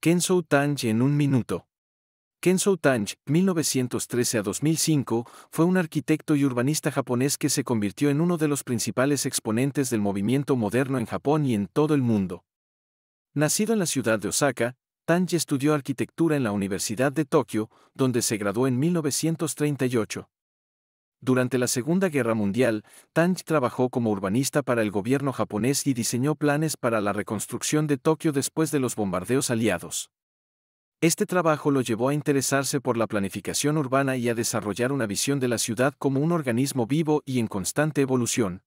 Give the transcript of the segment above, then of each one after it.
Kenzo Tange en un minuto. Kenzo Tange, 1913 a 2005, fue un arquitecto y urbanista japonés que se convirtió en uno de los principales exponentes del movimiento moderno en Japón y en todo el mundo. Nacido en la ciudad de Osaka, Tanji estudió arquitectura en la Universidad de Tokio, donde se graduó en 1938. Durante la Segunda Guerra Mundial, Tang trabajó como urbanista para el gobierno japonés y diseñó planes para la reconstrucción de Tokio después de los bombardeos aliados. Este trabajo lo llevó a interesarse por la planificación urbana y a desarrollar una visión de la ciudad como un organismo vivo y en constante evolución.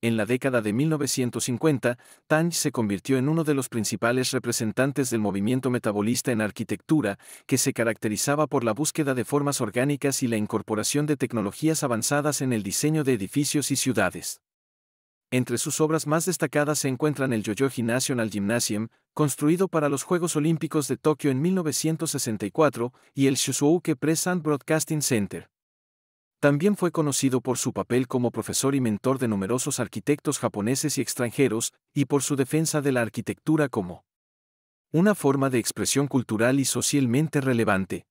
En la década de 1950, Tang se convirtió en uno de los principales representantes del movimiento metabolista en arquitectura, que se caracterizaba por la búsqueda de formas orgánicas y la incorporación de tecnologías avanzadas en el diseño de edificios y ciudades. Entre sus obras más destacadas se encuentran el Yoyogi National Gymnasium, construido para los Juegos Olímpicos de Tokio en 1964, y el Shizuoka Press and Broadcasting Center. También fue conocido por su papel como profesor y mentor de numerosos arquitectos japoneses y extranjeros, y por su defensa de la arquitectura como una forma de expresión cultural y socialmente relevante.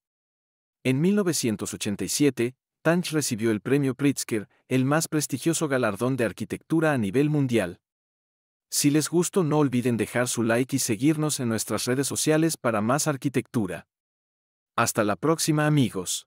En 1987, Tanch recibió el premio Pritzker, el más prestigioso galardón de arquitectura a nivel mundial. Si les gustó no olviden dejar su like y seguirnos en nuestras redes sociales para más arquitectura. Hasta la próxima amigos.